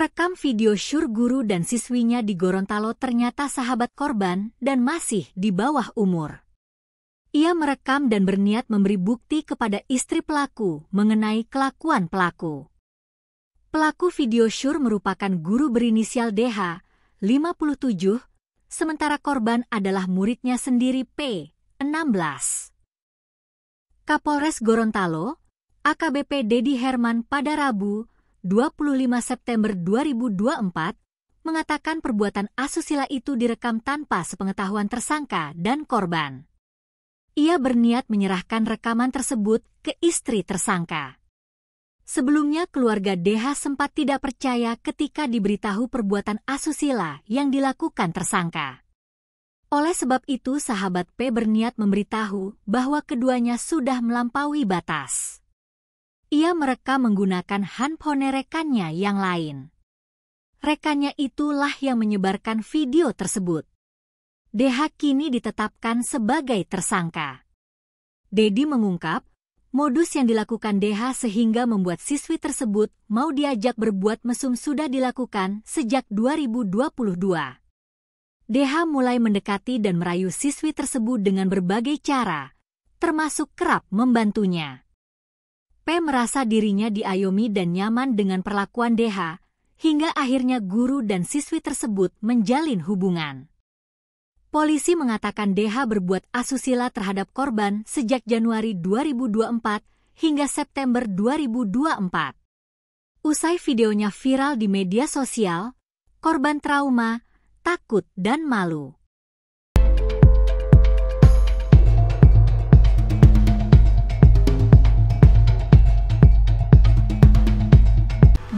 Rekam video Syur guru dan siswinya di Gorontalo ternyata sahabat korban dan masih di bawah umur. Ia merekam dan berniat memberi bukti kepada istri pelaku mengenai kelakuan pelaku. Pelaku video Syur merupakan guru berinisial DH, 57, sementara korban adalah muridnya sendiri P, 16. Kapolres Gorontalo, AKBP Dedi Herman pada Rabu, 25 September 2024, mengatakan perbuatan asusila itu direkam tanpa sepengetahuan tersangka dan korban. Ia berniat menyerahkan rekaman tersebut ke istri tersangka. Sebelumnya keluarga DH sempat tidak percaya ketika diberitahu perbuatan asusila yang dilakukan tersangka. Oleh sebab itu sahabat P berniat memberitahu bahwa keduanya sudah melampaui batas ia merekam menggunakan handphone rekannya yang lain. Rekannya itulah yang menyebarkan video tersebut. DH kini ditetapkan sebagai tersangka. Dedi mengungkap, modus yang dilakukan DH sehingga membuat siswi tersebut mau diajak berbuat mesum sudah dilakukan sejak 2022. DH mulai mendekati dan merayu siswi tersebut dengan berbagai cara, termasuk kerap membantunya. P merasa dirinya diayomi dan nyaman dengan perlakuan DH, hingga akhirnya guru dan siswi tersebut menjalin hubungan. Polisi mengatakan DH berbuat asusila terhadap korban sejak Januari 2024 hingga September 2024. Usai videonya viral di media sosial, korban trauma, takut, dan malu.